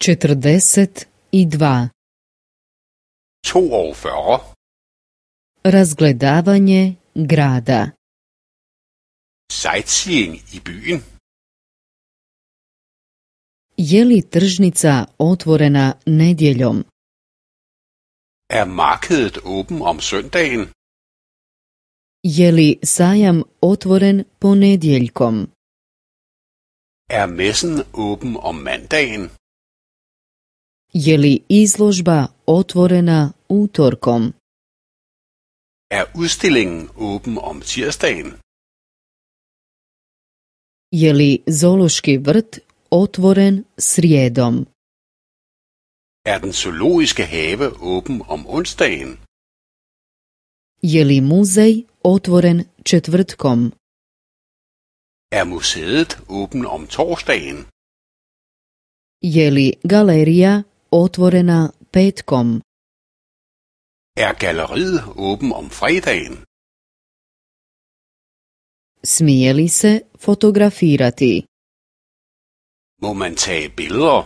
42. 42. Razgledavanje grada. Sightseeing i byen. Je li tržnica otvorena nedjeljom? Er markedet åben om søndagen? Je li sajam otvoren ponedjeljkom? Er messen åben om mandagen? Je li izložba otvorena utorkom? Er udstillingen åben om tirsdagen? Je li zoološki vrt otvoren srijedom? Er den zoologiske have åben om onsdagen? Je li muzej otvoren četvrtkom? Er museet åben om torsdagen? Je li galerija otvorena petkom. Er galleriet åben om fredagen? Smije li se fotografirati? Må man tage billeder?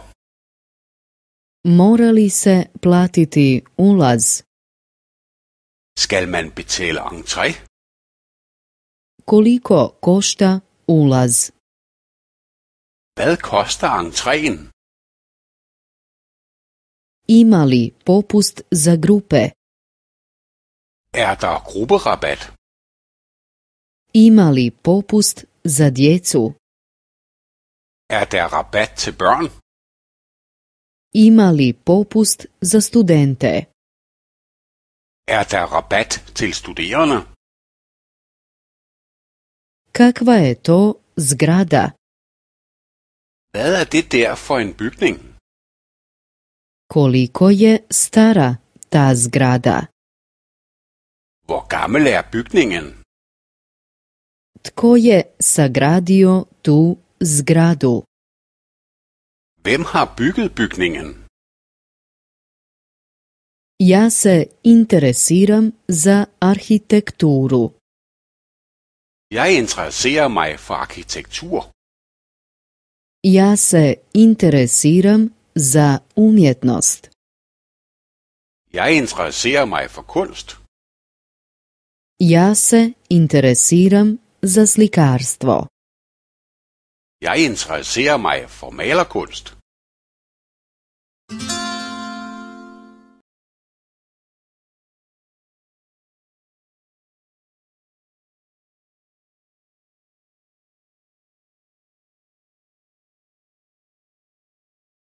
Mora li se platiti ulaz? Skal man betale entré? Koliko košta ulaz? Hvad koster entréen? Imali popust za grupe? Er da rabat? Ima li popust za djecu? Er der Rabatt til børn? Imali popust za studente? Er der Rabatt til studerende? Kakva je to zgrada? Hvad er det der for en bygning? Koliko je stara ta zgrada? Hvor gammel er bygningen? Tko je sagradio tu zgradu? Hvem har bygget bygningen? Ja se interesiram za arhitekturu. Jeg interesserer mig for arkitektur. Ja se interesiram za umjetnost. Ja interesiram mig for kunst. Ja se interesiram za slikarstvo. Ja interesiram mig for malerkunst.